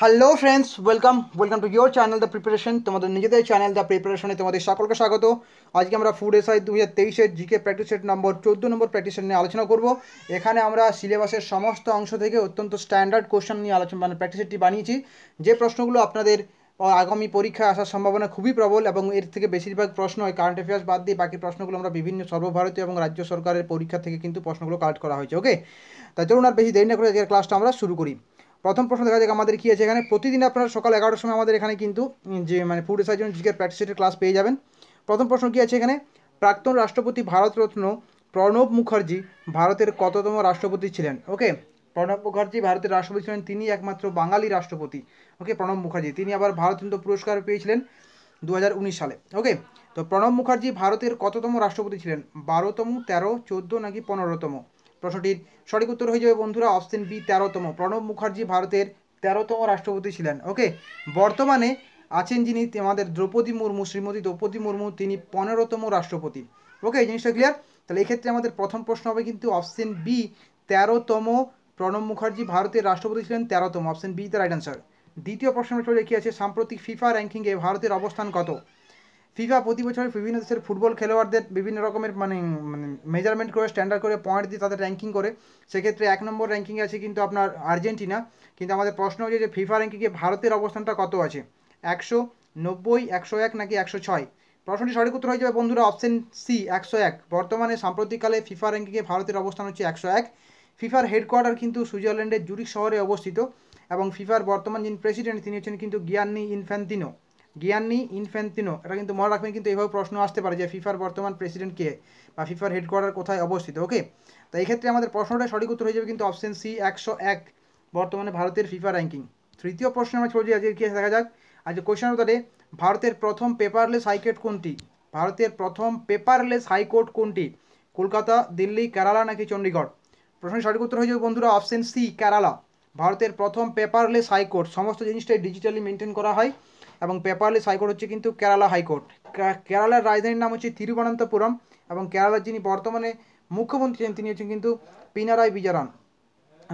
hello friends welcome welcome to your channel the preparation তোমাদের নিজেদের channel the প্রিপারেশনে তোমাদের সকলকে স্বাগত আজকে আমরা ফুড এসআই দু হাজার তেইশের জিকে প্র্যাকটিস সেট নম্বর চোদ্দো নম্বর প্র্যাকটিস সেট নিয়ে আলোচনা করব এখানে আমরা সিলেবাসের সমস্ত অংশ থেকে অত্যন্ত স্ট্যান্ডার্ড কোশ্চেন নিয়ে আলোচনা মানে প্র্যাকটিস সেটটি বানিয়েছি যে প্রশ্নগুলো আপনাদের আগামী পরীক্ষায় আসার সম্ভাবনা খুবই প্রবল এবং এর থেকে বেশিরভাগ প্রশ্ন ওই কারেন্ট অ্যাফেয়ার্স বাদ দিয়ে বাকি প্রশ্নগুলো আমরা বিভিন্ন সর্বভারতীয় এবং রাজ্য সরকারের পরীক্ষা থেকে কিন্তু প্রশ্নগুলো কালেক্ট করা হয়েছে ওকে তাই চলুন আর বেশি দেরি না করে আজকের ক্লাসটা আমরা শুরু করি প্রথম প্রশ্ন দেখা যাক আমাদের কী আছে এখানে প্রতিদিন আপনারা সকাল এগারোটার সময় আমাদের এখানে কিন্তু যে মানে ফুড রিসার্চ জন্য জিকের প্র্যাকটিসের ক্লাস পেয়ে যাবেন প্রথম প্রশ্ন কী আছে এখানে প্রাক্তন রাষ্ট্রপতি ভারতরত্ন প্রণব মুখার্জি ভারতের কততম রাষ্ট্রপতি ছিলেন ওকে প্রণব মুখার্জি ভারতের রাষ্ট্রপতি ছিলেন তিনি একমাত্র বাঙালি রাষ্ট্রপতি ওকে প্রণব মুখার্জি তিনি আবার ভারতরত্ন পুরস্কার পেয়েছিলেন দু সালে ওকে তো প্রণব মুখার্জি ভারতের কততম রাষ্ট্রপতি ছিলেন বারোতম তেরো চোদ্দো নাকি পনেরোতম প্রশ্নটির সঠিক উত্তর হয়ে যাবে বন্ধুরা অপশন বি তেরোতম প্রণব মুখার্জি ভারতের তেরোতম রাষ্ট্রপতি ছিলেন ওকে বর্তমানে আছেন যিনি আমাদের দ্রৌপদী মুর্মু শ্রীমতী দ্রৌপদী মুর্মু তিনি পনেরোতম রাষ্ট্রপতি ওকে এই জিনিসটা ক্লিয়ার তাহলে এক্ষেত্রে আমাদের প্রথম প্রশ্ন হবে কিন্তু অপশন বি তেরোতম প্রণব মুখার্জি ভারতের রাষ্ট্রপতি ছিলেন তেরোতম option B the right answer দ্বিতীয় প্রশ্ন লিখে আছে সাম্প্রতিক ফিফা র্যাঙ্কিংয়ে ভারতের অবস্থান কত ফিফা প্রতি বছর বিভিন্ন দেশের ফুটবল খেলোয়াড়দের বিভিন্ন রকমের মানে মানে মেজারমেন্ট করে স্ট্যান্ডার্ড করে পয়েন্ট দিয়ে তাদের র্যাঙ্কিং করে সেক্ষেত্রে এক নম্বর র্যাঙ্কিং আছে কিন্তু আপনার আর্জেন্টিনা কিন্তু আমাদের প্রশ্ন হচ্ছে যে ফিফা র্যাঙ্কিংয়ে ভারতের অবস্থানটা কত আছে একশো নব্বই একশো এক নাকি একশো ছয় প্রশ্নটি সঠিক উত্তর হয়ে যাবে বন্ধুরা অপশন সি একশো এক বর্তমানে সাম্প্রতিককালে ফিফা র্যাঙ্কিংয়ে ভারতের অবস্থান হচ্ছে একশো এক ফিফার হেডকোয়ার্টার কিন্তু সুইজারল্যান্ডের জুরিক শহরে অবস্থিত এবং ফিফার বর্তমান যিনি প্রেসিডেন্ট তিনি হচ্ছেন কিন্তু গিয়ান্নি ইনফ্যান্তিনো গিয়াননি ইনফ্যান্তিনো এটা কিন্তু মনে রাখবেন কিন্তু এইভাবে প্রশ্ন আসতে পারে যে ফিফার বর্তমান প্রেসিডেন্ট কে বা ফিফার হেডকোয়ার্টার কোথায় অবস্থিত ওকে তো এই ক্ষেত্রে আমাদের প্রশ্নটা সঠিক উত্তর হয়ে যাবে কিন্তু অপশন সি একশো এক বর্তমানে ভারতের ফিফা র্যাঙ্কিং তৃতীয় প্রশ্ন আমরা চলছি আজকে কি দেখা যাক আজ কোয়েশ্চেন অর্থাৎ ভারতের প্রথম পেপারলেস হাইকোর্ট কোনটি ভারতের প্রথম পেপারলেস হাইকোর্ট কোনটি কলকাতা দিল্লি কেরালা নাকি চণ্ডীগড় প্রশ্নের সঠিক উত্তর হয়ে যাবে বন্ধুরা অপশন সি কেরালা ভারতের প্রথম পেপারলেস হাইকোর্ট সমস্ত জিনিসটাই ডিজিটালি মেনটেন করা হয় এবং পেপারলেস হাইকোর্ট হচ্ছে কিন্তু কেরালা হাইকোর্ট কেরালার রাজধানীর নাম হচ্ছে তিরুবনন্তপুরম এবং কেরালার যিনি বর্তমানে মুখ্যমন্ত্রী ছিলেন তিনি হচ্ছেন কিন্তু পিনারায় বিজয়ারান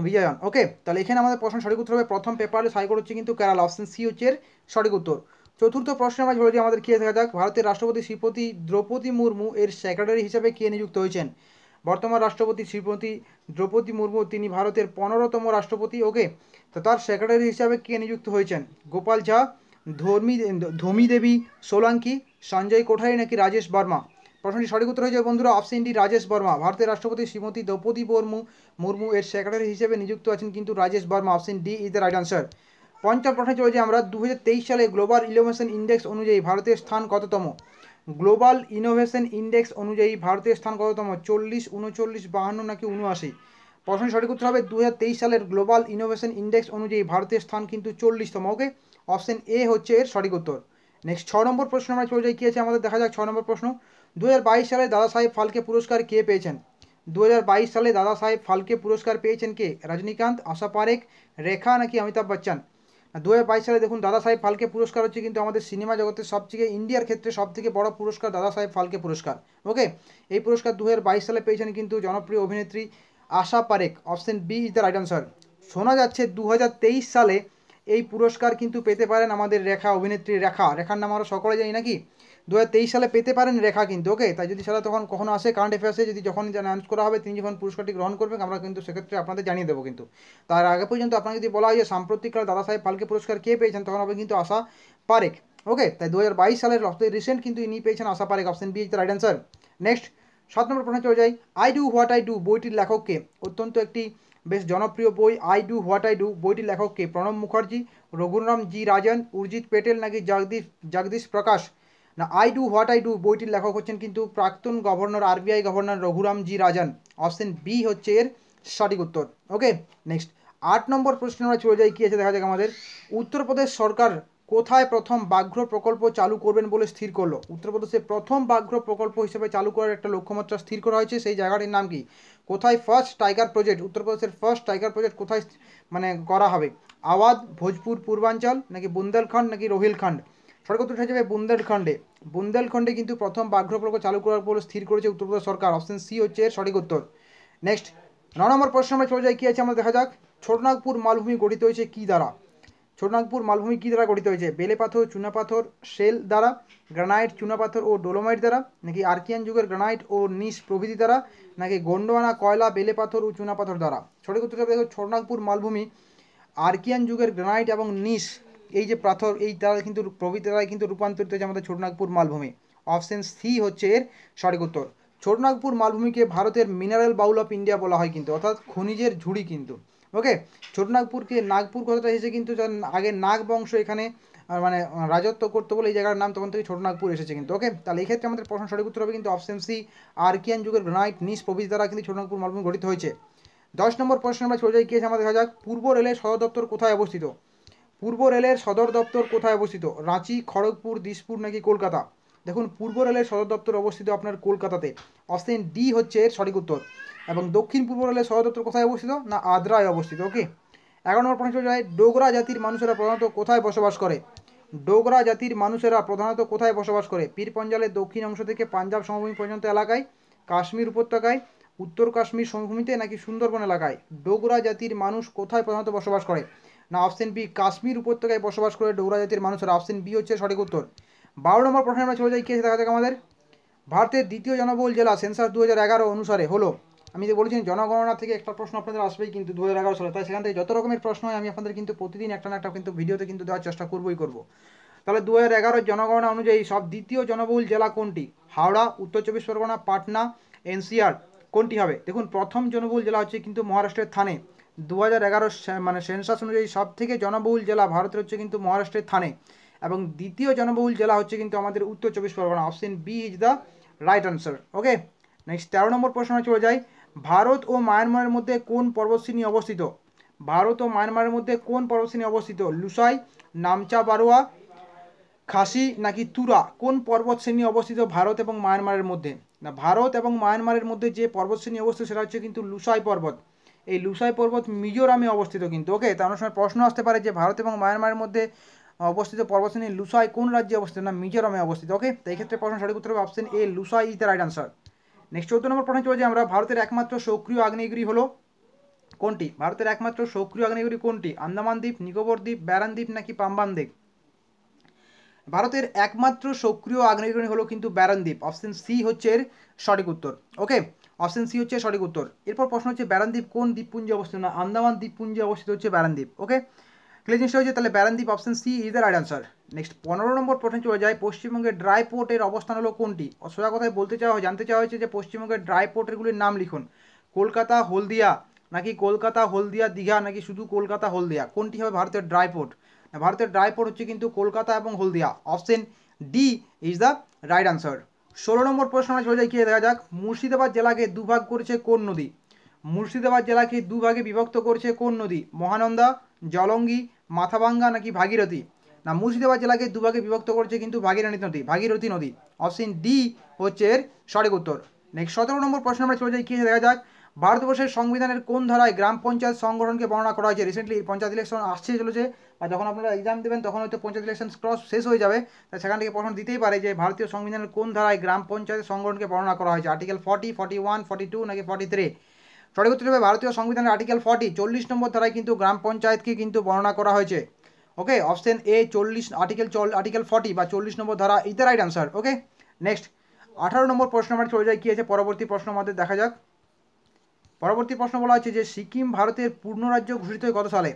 বিজয়ন ওকে তাহলে এখানে আমাদের প্রশ্ন সঠিক উত্তর হবে প্রথম পেপারলেস হাইকোর্ট হচ্ছে কিন্তু কেরালা অপশন সি হচ্ছে সঠিক উত্তর চতুর্থ প্রশ্ন আমরা ধরে আমাদের কে দেখা যাক ভারতের রাষ্ট্রপতি শ্রীপতি দ্রৌপদী মুর্মু এর সেক্রেটারি হিসেবে কে নিযুক্ত হয়েছেন বর্তমান রাষ্ট্রপতি শ্রীপতি দ্রৌপদী মুর্মু তিনি ভারতের পনেরোতম রাষ্ট্রপতি ওকে তো তার সেক্রেটারি হিসাবে কে নিযুক্ত হয়েছেন গোপাল ঝা ধর্মী ধমী দেবী সোলাঙ্কি সঞ্জয় কোঠারি নাকি রাজেশ বর্মা প্রশ্নটি সঠিক উত্তর হয়েছে বন্ধুরা ডি রাজেশ বর্মা ভারতের রাষ্ট্রপতি শ্রীমতী দ্রৌপদী মুর্মু মুর্মু এর সেক্রেটারি হিসেবে নিযুক্ত আছেন কিন্তু Rajesh Verma option D is the right answer পঞ্চম প্রশ্নে চলে যে আমরা দু সালে গ্লোবাল ইনোভেশন ইন্ডেক্স অনুযায়ী ভারতের স্থান কততম গ্লোবাল ইনোভেশন ইন্ডেক্স অনুযায়ী ভারতের স্থান কততম চল্লিশ উনচল্লিশ বাহান্ন নাকি উনআশি প্রশ্ন সঠিক উত্তর হবে দু সালের গ্লোবাল ইনোভেশন ইন্ডেক্স অনুযায়ী ভারতের স্থান কিন্তু চল্লিশতম ওকে অপশন এ হচ্ছে এর সঠিক উত্তর নেক্সট ছ নম্বর প্রশ্ন আমরা চলে যাই কী আছে আমাদের দেখা যাক ছ নম্বর প্রশ্ন দু সালে দাদা সাহেব ফালকে পুরস্কার কে পেয়েছেন দু সালে দাদা সাহেব ফালকে পুরস্কার পেয়েছেন কে রজনীকান্ত আশা পারেক রেখা নাকি অমিতাভ বচ্চন দু সালে দেখুন দাদা সাহেব ফালকে পুরস্কার হচ্ছে কিন্তু আমাদের সিনেমা জগতের সবথেকে ইন্ডিয়ার ক্ষেত্রে সবথেকে বড় পুরস্কার দাদা সাহেব ফালকে পুরস্কার ওকে এই পুরস্কার দু সালে পেয়েছেন কিন্তু জনপ্রিয় অভিনেত্রী Asha Parekh option B is the right answer শোনা যাচ্ছে দু সালে এই পুরস্কার কিন্তু পেতে পারেন আমাদের রেখা অভিনেত্রী রেখা রেখার নাম আমরা সকলে জানি নাকি দু সালে পেতে পারেন রেখা কিন্তু ওকে তাই যদি সেটা তখন কখনো আসে কারেন্ট অ্যাফেয়ার্সে যদি যখন অ্যানাউন্স করা হবে তিনি যখন পুরস্কারটি গ্রহণ করবেন আমরা কিন্তু সেক্ষেত্রে আপনাদের জানিয়ে দেবো কিন্তু তার আগে পর্যন্ত আপনাকে যদি বলা হয় যে সাম্প্রতিককাল দাদা সাহেব ফালকে পুরস্কার কে পেয়েছেন তখন হবে কিন্তু আশা পারেক ওকে তাই দু সালের রিসেন্ট কিন্তু ইনি পেয়েছেন Asha Parekh option B is right answer next সাত নম্বর প্রশ্ন চলে যাই I do what I do বইটির লেখককে অত্যন্ত একটি বেশ জনপ্রিয় বই I do what I do বইটির কে প্রণব মুখার্জি রঘুরাম জি রাজন উর্জিত পেটেল নাকি জগদীশ জগদীশ প্রকাশ না I do what I do বইটির লেখক হচ্ছেন কিন্তু প্রাক্তন governor RBI governor Raghuram G Rajan option B হচ্ছে এর সঠিক উত্তর ওকে নেক্সট আট নম্বর প্রশ্নে আমরা চলে যাই কী আছে দেখা যাক আমাদের উত্তরপ্রদেশ সরকার কোথায় প্রথম বাঘ্র প্রকল্প চালু করবেন বলে স্থির করলো উত্তরপ্রদেশে প্রথম বাঘ্র প্রকল্প হিসেবে চালু করার একটা লক্ষ্যমাত্রা স্থির করা হয়েছে সেই জায়গাটির নাম কি কোথায় ফার্স্ট টাইগার প্রজেক্ট উত্তরপ্রদেশের ফার্স্ট টাইগার প্রজেক্ট কোথায় মানে করা হবে আওয়াধ ভোজপুর পূর্বাঞ্চল নাকি বুন্দেলখণ্ড নাকি রোহিলখণ্ড সরকার উঠে যাবে বুন্দেলখণ্ডে বুন্দেলখণ্ডে কিন্তু প্রথম বাঘ্র প্রকল্প চালু করার পর স্থির করেছে উত্তরপ্রদেশ সরকার অপশন সি হচ্ছে সঠিক উত্তর নেক্সট ন নম্বর প্রশ্ন আমরা চলে যাই কী আছে আমরা দেখা যাক ছোটনাগপুর মালভূমি গঠিত হয়েছে কী দ্বারা ছোটনাগপুর মালভূমি কী দ্বারা গঠিত হয়েছে বেলে পাথর চুনাপাথর শেল দ্বারা গ্রানাইট চুনাপাথর ও ডোলোমাইট দ্বারা নাকি আর্কিয়ান যুগের গ্রানাইট ও নিস প্রভৃতি দ্বারা নাকি গন্ডোয়ানা কয়লা বেলে পাথর ও চুনাপাথর দ্বারা সঠিক উত্তরটা দেখো ছোটনাগপুর মালভূমি আর্কিয়ান যুগের গ্রানাইট এবং নিস এই যে পাথর এই দ্বারা কিন্তু প্রভৃতি দ্বারা কিন্তু রূপান্তরিত হয়েছে আমাদের ছোটনাগপুর মালভূমি অপশন সি হচ্ছে এর সঠিক উত্তর ছোটনাগপুর মালভূমিকে ভারতের মিনারেল বাউল অফ ইন্ডিয়া বলা হয় কিন্তু অর্থাৎ খনিজের ঝুড়ি কিন্তু ওকে ছোট নাগপুরকে নাগপুর কথাটা এসেছে কিন্তু আগে নাগ বংশ এখানে মানে রাজত্ব করতো বলে এই জায়গার নাম তখন থেকে ছোট নাগপুর এসেছে কিন্তু ওকে তাহলে এই ক্ষেত্রে আমাদের প্রশ্ন সঠিক উত্তর হবে কিন্তু অপশন সি আর্কিয়ান যুগের গ্রানাইট নিস প্রভৃতি দ্বারা কিন্তু ছোট নাগপুর মালভূমি গঠিত হয়েছে দশ নম্বর প্রশ্ন আমরা সোজাই যাই কি আছে আমাদের দেখা যাক পূর্ব রেলের সদর দপ্তর কোথায় অবস্থিত পূর্ব রেলের সদর দপ্তর কোথায় অবস্থিত রাঁচি খড়গপুর দিসপুর নাকি কলকাতা দেখুন পূর্ব রেলের সদর দপ্তর অবস্থিত আপনার কলকাতাতে অপশন ডি হচ্ছে এর সঠিক উত্তর এবং দক্ষিণ পূর্ব রেলের সদর দপ্তর কোথায় অবস্থিত না আদ্রায় অবস্থিত ওকে এগারো নম্বর প্রশ্ন যায় ডোগরা জাতির মানুষেরা প্রধানত কোথায় বসবাস করে ডোগরা জাতির মানুষেরা প্রধানত কোথায় বসবাস করে পীর পঞ্জালের দক্ষিণ অংশ থেকে পাঞ্জাব সমভূমি পর্যন্ত এলাকায় কাশ্মীর উপত্যকায় উত্তর কাশ্মীর সমভূমিতে নাকি সুন্দরবন এলাকায় ডোগরা জাতির মানুষ কোথায় প্রধানত বসবাস করে না অপশন বি কাশ্মীর উপত্যকায় বসবাস করে ডোগরা জাতির মানুষেরা অপশন বি হচ্ছে সঠিক উত্তর বারো নম্বর প্রশ্নের আমরা চলে যাই কে দেখা যাক আমাদের ভারতের দ্বিতীয় জনবহুল জেলা সেন্সার দু অনুসারে হলো আমি যে বলেছি জনগণনা থেকে একটা প্রশ্ন আপনাদের আসবেই কিন্তু দু সালে তাই সেখান থেকে যত রকমের প্রশ্ন হয় আমি আপনাদের কিন্তু প্রতিদিন একটা না একটা কিন্তু ভিডিওতে কিন্তু দেওয়ার চেষ্টা করবই করব তাহলে দু হাজার জনগণনা অনুযায়ী সব দ্বিতীয় জনবহুল জেলা কোনটি হাওড়া উত্তর চব্বিশ পরগনা পাটনা এনসিআর কোনটি হবে দেখুন প্রথম জনবহুল জেলা হচ্ছে কিন্তু মহারাষ্ট্রের থানে দু হাজার মানে সেন্সাস অনুযায়ী সব থেকে জনবহুল জেলা ভারতের হচ্ছে কিন্তু মহারাষ্ট্রের থানে এবং দ্বিতীয় জনবহুল জেলা হচ্ছে কিন্তু আমাদের উত্তর চব্বিশ Pargana option B is the right answer okay next তেরো নম্বর প্রশ্ন চলে যায় ভারত ও মায়ানমারের মধ্যে কোন পর্বতশ্রেণী অবস্থিত ভারত ও মায়ানমারের মধ্যে কোন পর্বতশ্রেণী অবস্থিত লুসাই নামচা বারোয়া খাসি নাকি তুরা কোন পর্বতশ্রেণী অবস্থিত ভারত এবং মায়ানমারের মধ্যে না ভারত এবং মায়ানমারের মধ্যে যে পর্বতশ্রেণী অবস্থিত সেটা হচ্ছে কিন্তু লুসাই পর্বত এই লুসাই পর্বত মিজোরামে অবস্থিত কিন্তু ওকে তার সময় প্রশ্ন আসতে পারে যে ভারত এবং মায়ানমারের মধ্যে অবস্থিত পর্বতশ্রেণী লুসাই কোন রাজ্যে অবস্থিত না মিজোরামে অবস্থিত ওকে তাই ক্ষেত্রে প্রশ্ন সঠিক উত্তর হবে option A Lushai is the right answer next চৌদ্দ নম্বর প্রশ্ন চলে যে আমরা ভারতের একমাত্র সক্রিয় আগ্নেয়গিরি হলো কোনটি ভারতের একমাত্র সক্রিয় আগ্নেয়গিরি কোনটি আন্দামান দ্বীপ নিকোবর দ্বীপ ব্যারান দ্বীপ নাকি পাম্বান দ্বীপ ভারতের একমাত্র সক্রিয় আগ্নেয়গিরি হলো কিন্তু ব্যারান দ্বীপ অপশন সি হচ্ছে এর সঠিক উত্তর ওকে অপশন সি হচ্ছে সঠিক উত্তর এরপর প্রশ্ন হচ্ছে ব্যারান দ্বীপ কোন দ্বীপপুঞ্জে অবস্থিত না আন্দামান দ্বীপপুঞ্জে অবস্থিত হচ্ছে ব্যারান দ্বীপ ওকে ক্লিয়ার জিনিসটা হয়েছে তাহলে ব্যারানদ্বীপ option C is the right answer next পনেরো নম্বর প্রশ্নে চলে যায় পশ্চিমবঙ্গের ড্রাই পোর্টের অবস্থান হলো কোনটি সোজা কথায় বলতে চাওয়া জানতে চাওয়া হয়েছে যে পশ্চিমবঙ্গের ড্রাই পোর্টেরগুলির নাম লিখুন কলকাতা হলদিয়া নাকি কলকাতা হলদিয়া দীঘা নাকি শুধু কলকাতা হলদিয়া কোনটি হবে ভারতের ড্রাই পোর্ট ভারতের ড্রাই পোর্ট হচ্ছে কিন্তু কলকাতা এবং Haldia option D is the right answer ষোলো নম্বর প্রশ্ন চলে যায় কি দেখা যাক মুর্শিদাবাদ জেলাকে দুভাগ করেছে কোন নদী মুর্শিদাবাদ জেলাকে দুভাগে বিভক্ত করেছে কোন নদী মহানন্দা জলঙ্গি মাথাভাঙ্গা নাকি ভাগীরথী না মুর্শিদাবাদ জেলাকে দুভাগে বিভক্ত করছে কিন্তু ভাগীরথী নদী ভাগীরথী নদী অপশন ডি হচ্ছে এর সঠিক উত্তর নেক্সট সতেরো নম্বর প্রশ্ন আমরা চলে যাই কী দেখা যাক ভারতবর্ষের সংবিধানের কোন ধারায় গ্রাম পঞ্চায়েত সংগঠনকে বর্ণনা করা হয়েছে রিসেন্টলি পঞ্চায়েত ইলেকশন আসছে চলেছে বা যখন আপনারা এক্সাম দেবেন তখন হয়তো পঞ্চায়েত ইলেকশন ক্রস শেষ হয়ে যাবে তাই সেখান থেকে প্রশ্ন দিতেই পারে যে ভারতীয় সংবিধানের কোন ধারায় গ্রাম পঞ্চায়েত সংগঠনকে বর্ণনা করা হয়েছে article forty forty one forty two নাকি ফর্টি থ্রি সঠিক উত্তর হবে ভারতীয় সংবিধানের আর্টিকেল ফর্টি চল্লিশ নম্বর ধারায় কিন্তু গ্রাম পঞ্চায়েতকে কিন্তু বর্ণনা করা হয়েছে ওকে অপশন এ চল্লিশ আর্টিকেল চল আর্টিকেল ফর্টি বা চল্লিশ নম্বর ধারা is the right answer okay next আঠারো নম্বর প্রশ্ন আমার চলে যায় কী আছে পরবর্তী প্রশ্ন আমাদের দেখা যাক পরবর্তী প্রশ্ন বলা হচ্ছে যে সিকিম ভারতের পূর্ণ রাজ্য ঘোষিত হয় কত সালে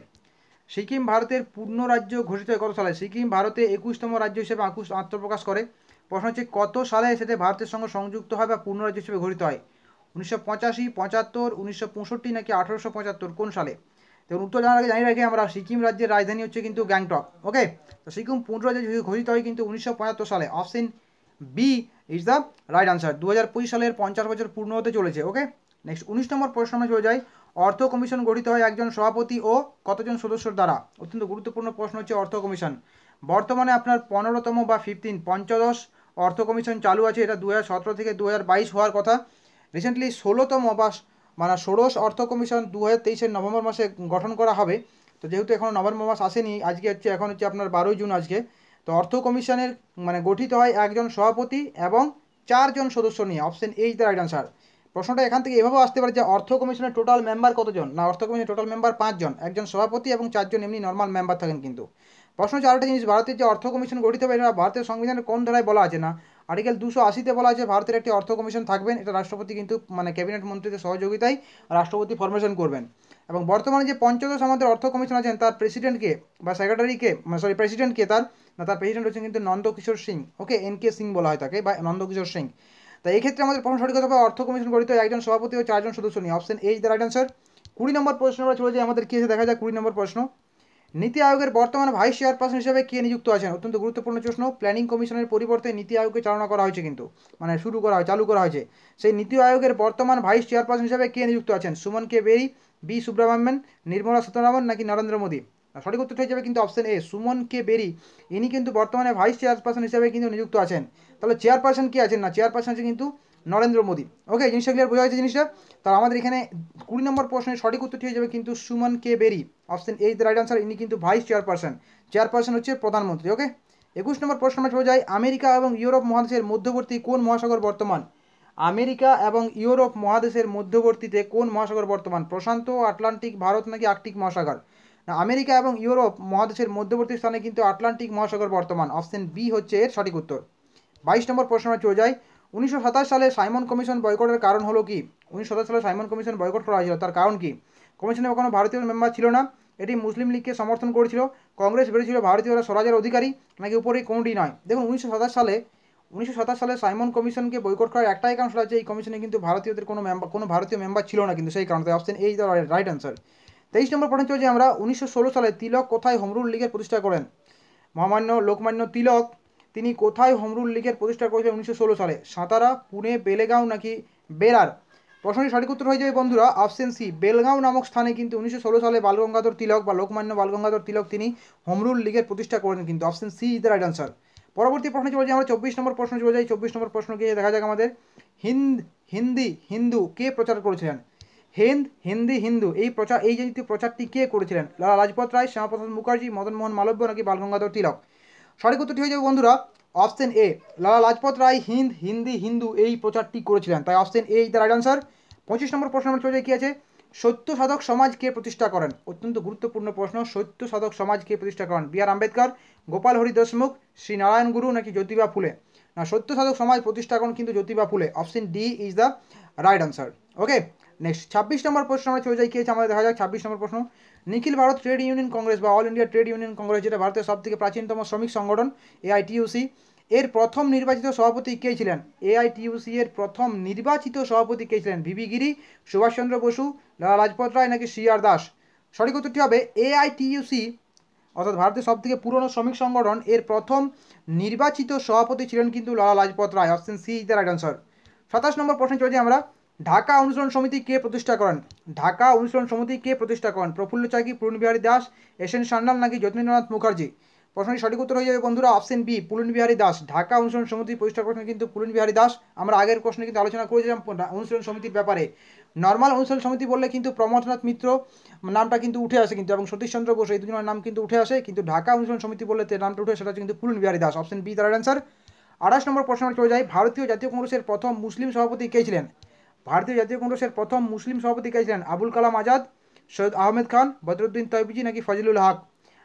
সিকিম ভারতের পূর্ণ রাজ্য ঘোষিত হয় কত সালে সিকিম ভারতে একুশতম রাজ্য হিসেবে আত্মপ্রকাশ করে প্রশ্ন হচ্ছে কত সালে সেটা ভারতের সঙ্গে সংযুক্ত হয় বা পূর্ণ রাজ্য হিসেবে ঘোষিত হয় উনিশশো পঁচাশি পঁচাত্তর উনিশশো পঁয়ষট্টি নাকি আঠেরোশো পঁচাত্তর কোন সালে তো উত্তর জানার আগে জানিয়ে রাখি আমরা সিকিম রাজ্যের রাজধানী হচ্ছে কিন্তু গ্যাংটক ওকে তো সিকিম পুনরাজ্য ঘোষিত হয় কিন্তু উনিশশো পঁচাত্তর সালে option B is the right answer দু হাজার পঁচিশ সালের পঞ্চাশ বছর পূর্ণ হতে চলেছে ওকে নেক্সট উনিশ নম্বর প্রশ্ন চলে যায় অর্থ কমিশন গঠিত হয় একজন সভাপতি ও কতজন সদস্যর দ্বারা অত্যন্ত গুরুত্বপূর্ণ প্রশ্ন হচ্ছে অর্থ কমিশন বর্তমানে আপনার পনেরোতম বা ফিফটিন পঞ্চদশ অর্থ কমিশন চালু আছে এটা দু থেকে দু হওয়ার কথা রিসেন্টলি ষোলোতম বা মানে ষোড়শ অর্থ কমিশন দু হাজার তেইশের নভেম্বর মাসে গঠন করা হবে তো যেহেতু এখনও নভেম্বর মাস আসেনি আজকে হচ্ছে এখন হচ্ছে আপনার বারোই জুন আজকে তো অর্থ কমিশনের মানে গঠিত হয় একজন সভাপতি এবং চারজন সদস্য নিয়ে option H the right answer প্রশ্নটা এখান থেকে এভাবেও আসতে পারে যে অর্থ কমিশনের টোটাল মেম্বার কতজন না অর্থ কমিশনের টোটাল মেম্বার পাঁচজন একজন সভাপতি এবং চারজন এমনি নর্মাল মেম্বার থাকেন কিন্তু প্রশ্ন হচ্ছে আরেকটা জিনিস ভারতের যে অর্থ কমিশন গঠিত হবে এটা ভারতের সংবিধানের কোন ধারায় বলা আছে না আর্টিকেল দুশো আশিতে বলা আছে ভারতের একটি অর্থ কমিশন থাকবেন এটা রাষ্ট্রপতি কিন্তু মানে ক্যাবিনেট মন্ত্রীদের সহযোগিতায় রাষ্ট্রপতি ফরমেশন করবেন এবং বর্তমানে যে পঞ্চদশ আমাদের অর্থ কমিশন আছেন তার প্রেসিডেন্টকে বা সেক্রেটারিকে সরি প্রেসিডেন্টকে তার না তার প্রেসিডেন্ট হচ্ছেন কিন্তু Nandkishore Singh okay N K Singh বলা হয় তাকে বা নন্দকিশোর সিং তাই এক্ষেত্রে আমাদের প্রথম সঠিক কথা অর্থ কমিশন গঠিত একজন সভাপতি ও চারজন সদস্য নিয়ে অপশন এই দ্য রাইট অ্যান্সার কুড়ি নম্বর প্রশ্ন আমরা চলে যাই আমাদের কি এসে দেখা যায় কুড়ি নম্বর প্রশ্ন নীতি আয়োগের বর্তমান ভাইস চেয়ারপারসন হিসেবে কে নিযুক্ত আছেন অত্যন্ত গুরুত্বপূর্ণ প্রশ্ন প্ল্যানিং কমিশনের পরিবর্তে নীতি আয়োগকে চালনা করা হয়েছে কিন্তু মানে শুরু করা হয় চালু করা হয়েছে সেই নীতি আয়োগের বর্তমান ভাইস চেয়ারপারসন হিসেবে কে নিযুক্ত আছেন সুমন কে বেরি বি সুব্রহ্মণ্যন নির্মলা সীতারামন নাকি নরেন্দ্র মোদী সঠিক উত্তর হয়ে যাবে কিন্তু অপশন এ সুমন কে বেরি ইনি কিন্তু বর্তমানে ভাইস চেয়ারপারসন হিসেবে কিন্তু নিযুক্ত আছেন তাহলে চেয়ারপারসন কে আছেন না চেয়ারপারসন আছে কিন্তু নরেন্দ্র মোদী ওকে জিনিসটা ক্লিয়ার বোঝা হয়েছে জিনিসটা তাহলে আমাদের এখানে কুড়ি নম্বর প্রশ্নের সঠিক উত্তরটি হয়ে যাবে কিন্তু Suman K Bery option A right answer ইনি কিন্তু ভাইস চেয়ারপারসন চেয়ারপারসন হচ্ছে প্রধানমন্ত্রী ওকে একুশ নম্বর প্রশ্ন আমরা চলে যাই আমেরিকা এবং ইউরোপ মহাদেশের মধ্যবর্তী কোন মহাসাগর বর্তমান আমেরিকা এবং ইউরোপ মহাদেশের মধ্যবর্তীতে কোন মহাসাগর বর্তমান প্রশান্ত আটলান্টিক ভারত নাকি আর্কটিক মহাসাগর না আমেরিকা এবং ইউরোপ মহাদেশের মধ্যবর্তী স্থানে কিন্তু আটলান্টিক মহাসাগর বর্তমান অপশন বি হচ্ছে এর সঠিক উত্তর বাইশ নম্বর প্রশ্ন আমরা চলে যাই উনিশশো সালে সাইমন কমিশন বয়কটের কারণ হলো কি উনিশশো সালে সাইমন কমিশন বয়কট করা হয়েছিল তার কারণ কি কমিশনে কোনো ভারতীয় মেম্বার ছিল না এটি মুসলিম লীগকে সমর্থন করেছিল কংগ্রেস বেড়েছিল ভারতীয়রা স্বরাজের অধিকারী নাকি উপরে কোনটি নয় দেখুন উনিশশো সালে উনিশশো সালে সাইমন কমিশনকে বয়কট করার একটাই কারণ সেটা হচ্ছে এই কমিশনে কিন্তু ভারতীয়দের কোনো মেম্বার কোনো ভারতীয় মেম্বার ছিল না কিন্তু সেই কারণে অপশন এই রাইট অ্যান্সার তেইশ নম্বর প্রশ্ন হচ্ছে আমরা উনিশশো সালে তিলক কোথায় হোমরুল লীগের প্রতিষ্ঠা করেন মহামান্য লোকমান্য তিলক তিনি কোথায় হোমরুল লীগের প্রতিষ্ঠা করেছিলেন উনিশশো ষোলো সালে সাঁতারা পুনে বেলেগাঁও নাকি বেরার প্রশ্নটি সঠিক উত্তর হয়ে যাবে বন্ধুরা অপশন সি বেলগাঁও নামক স্থানে কিন্তু উনিশশো ষোলো সালে বালগঙ্গাধর তিলক বা লোকমান্য বালগঙ্গাধর তিলক তিনি হোমরুল লীগের প্রতিষ্ঠা করেন কিন্তু option C is the right answer পরবর্তী প্রশ্ন চলে যাই আমরা চব্বিশ নম্বর প্রশ্ন চলে যাই চব্বিশ নম্বর প্রশ্ন গিয়ে দেখা যাক আমাদের হিন্দ হিন্দি হিন্দু কে প্রচার করেছিলেন হিন্দ হিন্দি হিন্দু এই প্রচার এই যে প্রচারটি কে করেছিলেন লালা লাজপত রায় শ্যামাপ্রসাদ মুখার্জি মদনমোহন মালব্য নাকি বালগঙ্গাধর তিলক সঠিক উত্তরটি হয়ে যাবে বন্ধুরা অপশন এ লালা লাজপত রায় হিন্দ হিন্দি হিন্দু এই প্রচারটি করেছিলেন তাই option A the right answer পঁচিশ নম্বর প্রশ্ন আমার চলে কী আছে সত্য সাধক সমাজকে প্রতিষ্ঠা করেন অত্যন্ত গুরুত্বপূর্ণ প্রশ্ন সত্য সাধক সমাজকে প্রতিষ্ঠা করেন বি আর আম্বেদকর গোপাল হরি দেশমুখ শ্রী নারায়ণ গুরু নাকি জ্যোতিবা ফুলে না সত্য সাধক সমাজ প্রতিষ্ঠা করেন কিন্তু Jyotiba Phule option D is the right answer okay next ছাব্বিশ নম্বর প্রশ্ন আমরা চলে যাই কি আমাদের দেখা যাক ছাব্বিশ নম্বর প্রশ্ন Nikhil Bharat Trade Union Congress বা All India Trade Union Congress যেটা ভারতের সবথেকে প্রাচীনতম শ্রমিক সংগঠন এআইটিউসি এর প্রথম নির্বাচিত সভাপতি কে ছিলেন এআইটিউসি এর প্রথম নির্বাচিত সভাপতি কে ছিলেন ভিবি গিরি সুভাষচন্দ্র বসু লালা লাজপত রায় নাকি সি আর দাস সঠিক উত্তরটি হবে এআইটিউসি অর্থাৎ ভারতের সবথেকে পুরনো শ্রমিক সংগঠন এর প্রথম নির্বাচিত সভাপতি ছিলেন কিন্তু Lala Lajpat Rai option C is the right answer সাতাশ নম্বর প্রশ্ন চলে আমরা ঢাকা অনুশীলন সমিতি কে প্রতিষ্ঠা করেন ঢাকা অনুশীলন সমিতি কে প্রতিষ্ঠা করেন প্রফুল্ল চাকি বিহারী দাস এসেন সান্যাল নাকি যতীন্দ্রনাথ মুখার্জি প্রশ্নটি সঠিক উত্তর হয়ে যাবে বন্ধুরা অপশন বি পুলন বিহারী দাস ঢাকা অনুশীলন সমিতি প্রতিষ্ঠা করেছেন কিন্তু পুলন বিহারী দাস আমরা আগের প্রশ্নে কিন্তু আলোচনা করেছিলাম অনুশীলন সমিতির ব্যাপারে নর্মাল অনুশীলন সমিতি বললে কিন্তু প্রমথনাথ মিত্র নামটা কিন্তু উঠে আসে কিন্তু এবং সতীশচন্দ্র বোস এই দুজনের নাম কিন্তু উঠে আসে কিন্তু ঢাকা অনুশীলন সমিতি বললে নামটা উঠে সেটা হচ্ছে কিন্তু পুলন বিহারী দাস অপশন বি তার অ্যান্সার আঠাশ নম্বর প্রশ্ন চলে যায় ভারতীয় জাতীয় কংগ্রেসের প্রথম মুসলিম সভাপতি কে ছিলেন ভারতীয় জাতীয় কংগ্রেসের প্রথম মুসলিম সভাপতি কে ছিলেন আবুল কালাম আজাদ সৈয়দ আহমেদ খান বদরুদ্দিন তৈবিজি নাকি ফজলুল হক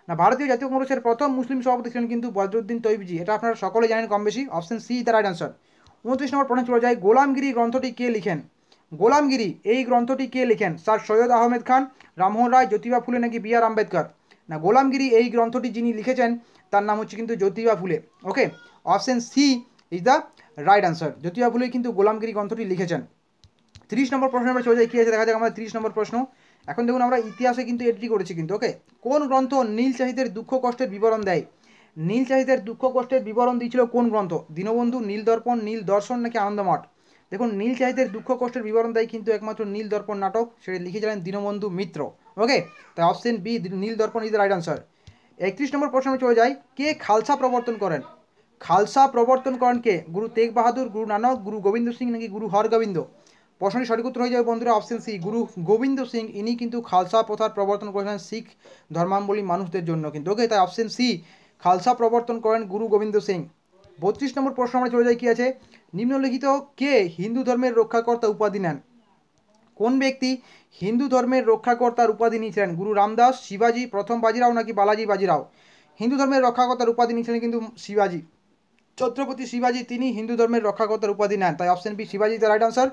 না ভারতীয় জাতীয় কংগ্রেসের প্রথম মুসলিম সভাপতি ছিলেন কিন্তু বদরুদ্দিন তৈবিজি এটা আপনারা সকলে জানেন কম বেশি option C the right answer উনত্রিশ নম্বর প্রশ্ন চলে যায় গোলামগিরি গ্রন্থটি কে লিখেন গোলামগিরি এই গ্রন্থটি কে লিখেন স্যার সৈয়দ আহমেদ খান রামমোহন রায় জ্যোতিবা ফুলে নাকি বি আর আম্বেদকর না গোলামগিরি এই গ্রন্থটি যিনি লিখেছেন তার নাম হচ্ছে কিন্তু Jyotiba Phule okay option C is the right answer Jyotiba Phule কিন্তু গোলামগিরি গ্রন্থটি লিখেছেন ত্রিশ নম্বর প্রশ্ন আমরা চলে যাই কী আছে দেখা যাক আমাদের তিরিশ নম্বর প্রশ্ন এখন দেখুন আমরা ইতিহাসে কিন্তু এন্ট্রি করেছি কিন্তু ওকে কোন গ্রন্থ নীল চাহিদের দুঃখ কষ্টের বিবরণ দেয় নীল চাহিদের দুঃখ কষ্টের বিবরণ দিয়েছিল কোন গ্রন্থ দীনবন্ধু নীল দর্পণ নীল দর্শন নাকি আনন্দমঠ দেখুন নীল চাহিদের দুঃখ কষ্টের বিবরণ দেয় কিন্তু একমাত্র নীল দর্পণ নাটক সেটা লিখেছিলেন দীনবন্ধু মিত্র ওকে তাই অপশন বি নীল দর্পণ ইজ দ্য রাইট আনসার একত্রিশ নম্বর প্রশ্নে চলে যাই কে খালসা প্রবর্তন করেন খালসা প্রবর্তন করেন কে গুরু তেগ বাহাদুর গুরু নানক গুরু গোবিন্দ সিং নাকি গুরু হরগোবিন্দ প্রশ্নটি সঠিক উত্তর হয়ে যাবে বন্ধুরা অপশন সি গুরু গোবিন্দ সিং ইনি কিন্তু খালসা প্রথার প্রবর্তন করেছিলেন শিখ ধর্মাবলী মানুষদের জন্য কিন্তু ওকে তাই অপশন সি খালসা প্রবর্তন করেন গুরু গোবিন্দ সিং বত্রিশ নম্বর প্রশ্ন আমরা চলে যাই কী আছে নিম্নলিখিত কে হিন্দু ধর্মের রক্ষাকর্তা উপাধি নেন কোন ব্যক্তি হিন্দু ধর্মের রক্ষাকর্তার উপাধি নিয়েছিলেন গুরু রামদাস শিবাজি প্রথম বাজিরাও নাকি বালাজি বাজিরাও হিন্দু ধর্মের রক্ষাকর্তার উপাধি নিয়েছিলেন কিন্তু শিবাজি ছত্রপতি শিবাজি তিনি হিন্দু ধর্মের রক্ষাকর্তার উপাধি নেন তাই অপশন বি শিবাজি দ্য রাইট আনসার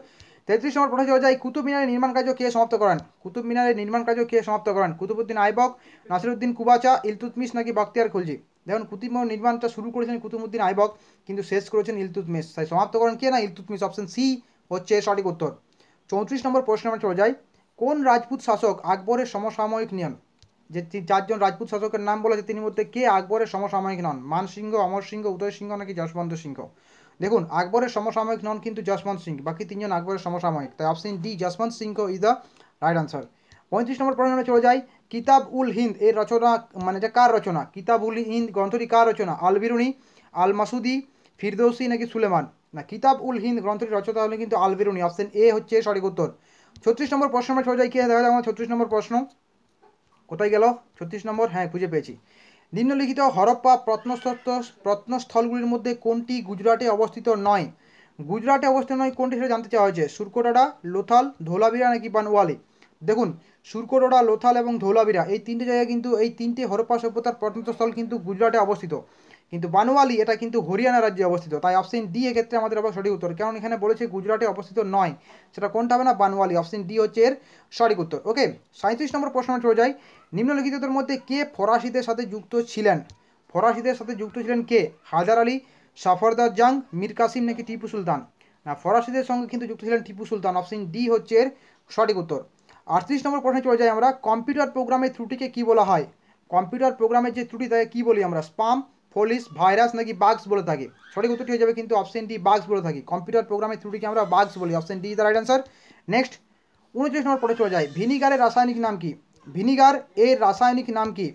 তেত্রিশ নম্বর প্রশ্ন যায় কুতুব মিনারের নির্মাণ কার্য কে সমাপ্ত করেন কুতুব মিনারের নির্মাণ কাজও কে সমাপ্ত করেন কুতুবুদ্দিন আইবক নাসিরুদ্দিন কুবাচা ইলতুতমিস নাকি বাক্তিয়ার খুলজি দেখুন কুতুব মিনার নির্মাণটা শুরু করেছেন কুতুবুদ্দিন আইবক কিন্তু শেষ করেছেন ইলতুতমিস তাই সমাপ্ত করেন কে না ইলতুতমিস অপশন সি হচ্ছে সঠিক উত্তর চৌত্রিশ নম্বর প্রশ্ন আমার চলে যায় কোন রাজপুত শাসক আকবরের সমসাময়িক নিয়ন যে চারজন রাজপুত শাসকের নাম বলেছে তিনি মধ্যে কে আকবরের সমসাময়িক নন মানসিংহ অমর সিংহ উদয় সিংহ নাকি যশবন্ত সিংহ দেখুন আকবরের সমসাময়িক নন কিন্তু যশবন্ত সিং বাকি তিনজন আকবরের সমসাময়িক তাই option D Jaswant Singh is the right answer পঁয়ত্রিশ নম্বর প্রশ্নে চলে যাই কিতাব উল হিন্দ এর রচনা মানে যে কার রচনা কিতাব উল হিন্দ গ্রন্থটি কার রচনা আল বিরুনি আল মাসুদি ফিরদৌসি নাকি সুলেমান না কিতাব উল হিন্দ গ্রন্থটি রচনা হলে কিন্তু আল বিরুনি অপশন এ হচ্ছে সঠিক উত্তর ছত্রিশ নম্বর প্রশ্ন চলে যাই কি দেখা যায় আমার ছত্রিশ নম্বর প্রশ্ন কোথায় গেল ছত্রিশ নম্বর হ্যাঁ খুঁজে পেয়েছি নিম্নলিখিত হরপ্পা প্রত্নস্থল প্রত্নস্থলগুলির মধ্যে কোনটি গুজরাটে অবস্থিত নয় গুজরাটে অবস্থিত নয় কোনটি সেটা জানতে চাওয়া হয়েছে সুরকোটাডা লোথাল ধোলাবিরা নাকি বানওয়ালি দেখুন সুরকোটোডা লোথাল এবং ধৌলাবিরা এই তিনটে জায়গায় কিন্তু এই তিনটে হরপ্পা সভ্যতার প্রত্নস্থল কিন্তু গুজরাটে অবস্থিত কিন্তু বানওয়ালি এটা কিন্তু হরিয়ানা রাজ্যে অবস্থিত তাই অপশন ডি এক্ষেত্রে আমাদের হবে সঠিক উত্তর কারণ এখানে বলেছে গুজরাটে অবস্থিত নয় সেটা কোনটা হবে না বানওয়ালি অপশন ডি হচ্ছে এর সঠিক উত্তর ওকে সাঁত্রিশ নম্বর প্রশ্ন চলে যায় নিম্নলিখিতদের মধ্যে কে ফরাসিদের সাথে যুক্ত ছিলেন ফরাসিদের সাথে যুক্ত ছিলেন কে হাজার আলী সাফরদার জাং মীর কাসিম নাকি টিপু সুলতান না ফরাসিদের সঙ্গে কিন্তু যুক্ত ছিলেন টিপু সুলতান অপশন ডি হচ্ছে এর সঠিক উত্তর আটত্রিশ নম্বর প্রশ্নে চলে যাই আমরা কম্পিউটার প্রোগ্রামের ত্রুটিকে কি বলা হয় কম্পিউটার প্রোগ্রামের যে ত্রুটি তাকে কী বলি আমরা স্পাম ফোলিস ভাইরাস নাকি বাগস বলে থাকে সঠিক উত্তরটি হয়ে যাবে কিন্তু অপশন ডি বাগস বলে থাকি কম্পিউটার প্রোগ্রামের ত্রুটিকে আমরা বাগস বলি option D is the right answer next উনত্রিশ নম্বর পরে চলে যায় ভিনিগারের রাসায়নিক নাম কি ভিনিগার এর রাসায়নিক নাম কি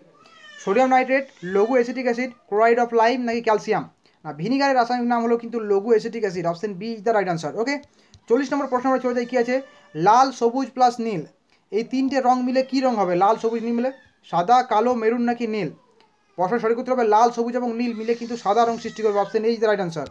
সোডিয়াম নাইট্রেট লঘু acetic acid chloride of lime নাকি ক্যালসিয়াম না ভিনিগারের রাসায়নিক নাম হলো কিন্তু লঘু acetic acid option B is the right answer okay চল্লিশ নম্বর প্রশ্ন আমরা চলে যাই কী আছে লাল সবুজ প্লাস নীল এই তিনটে রং মিলে কি রং হবে লাল সবুজ নীল মিলে সাদা কালো মেরুন নাকি নীল প্রশ্নের সঠিক উত্তর হবে লাল সবুজ এবং নীল মিলে কিন্তু সাদা রং সৃষ্টি করবে অপশন এই যে রাইট আনসার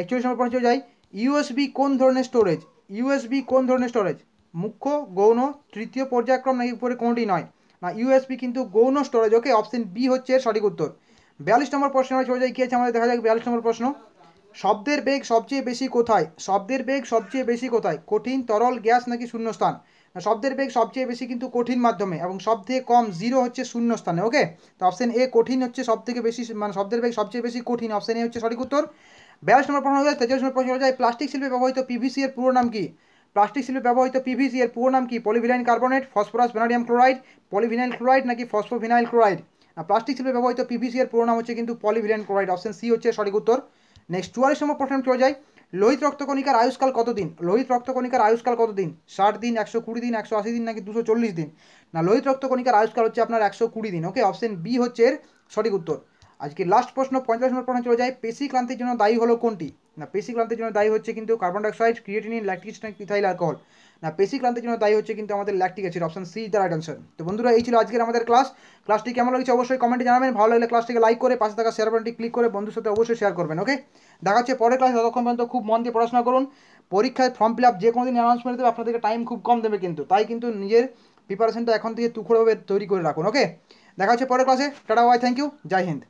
একচল্লিশ নম্বর পয়েন্ট যাই ইউএসবি কোন ধরনের স্টোরেজ ইউএসবি কোন ধরনের স্টোরেজ মুখ্য গৌণ তৃতীয় পর্যায়ক্রম নাকি উপরে কোনটি নয় না ইউএসবি কিন্তু গৌণ স্টোরেজ ওকে অপশন বি হচ্ছে এর সঠিক উত্তর বিয়াল্লিশ নম্বর প্রশ্ন চলে যাই কী আছে আমাদের দেখা যাক বিয়াল্লিশ নম্বর প্রশ্ন শব্দের বেগ সবচেয়ে বেশি কোথায় শব্দের বেগ সবচেয়ে বেশি কোথায় কঠিন তরল গ্যাস নাকি শূন্যস্থান শব্দের বেগ সবচেয়ে বেশি কিন্তু কঠিন মাধ্যমে এবং সব থেকে কম জিরো হচ্ছে শূন্য স্থানে ওকে তো অপশন এ কঠিন হচ্ছে সব থেকে বেশি মানে শব্দের বেগ সবচেয়ে বেশি কঠিন অপশান এ হচ্ছে সঠিক উত্তর বেয়াল্লিশ নম্বর প্রশ্ন হয়ে যায় তেতাল্লিশ নম্বর প্রশ্ন হয়ে যায় প্লাস্টিক শিল্পে ব্যবহৃত পিভিসি এর পুরো নাম কি প্লাস্টিক শিল্পে ব্যবহৃত পিভিসি এর পুরো নাম কি polyvinyl carbonate phosphorus vanadium chloride polyvinyl chloride নাকি ফসফোভিনাইল ক্লোরাইড প্লাস্টিক শিল্পে ব্যবহৃত পিভিসি এর পুরো নাম হচ্ছে কিন্তু পলিভিনাইল ক্লোরাইড অপশন সি হচ্ছে সঠিক উত্তর নেক্সট চুয়াল্লিশ নম্বর প্রশ্ন চলে যায় লোহিত রক্তকণিকার আয়ুষ্কাল কতদিন লোহিত রক্তকণিকার আয়ুষ্কাল কতদিন ষাট দিন একশো কুড়ি দিন একশো আশি দিন নাকি দুশো চল্লিশ দিন না লোহিত রক্তকণিকার আয়ুষ্কাল হচ্ছে আপনার একশো কুড়ি দিন ওকে অপশন বি হচ্ছে এর সঠিক উত্তর আজকে লাস্ট প্রশ্ন পঞ্চাশ নম্বর প্রশ্ন চলে যায় পেশি ক্লান্তির জন্য দায়ী হলো কোনটি না ক্লান্তির জন্য দায়ী হচ্ছে কিন্তু carbon dioxide creatinine lactic ethyl alcohol না ক্লান্তির জন্য দায়ী হচ্ছে কিন্তু আমাদের lactic acid option C the right answer তো বন্ধুরা এই ছিল আজকের আমাদের ক্লাস ক্লাসটি কেমন লাগছে অবশ্যই কমেন্টে জানাবেন ভালো লাগলে ক্লাসটিকে লাইক করে পাশে থাকা শেয়ার বাটনটি ক্লিক করে বন্ধুর সাথে অবশ্যই শেয়ার করবেন ওকে দেখা হচ্ছে পরের ক্লাসে ততক্ষণ পর্যন্ত খুব মন দিয়ে পড়াশোনা করুন পরীক্ষায় ফর্ম ফিল আপ যে কোনো দিন অ্যানাউন্সমেন্ট দেবে আপনাদেরকে টাইম খুব কম দেবে কিন্তু তাই কিন্তু নিজের প্রিপারেশনটা এখন থেকে তুখড়ভাবে তৈরি করে রাখুন ওকে দেখা হচ্ছে পরের ক্লাসে tata bye thank you Jai Hind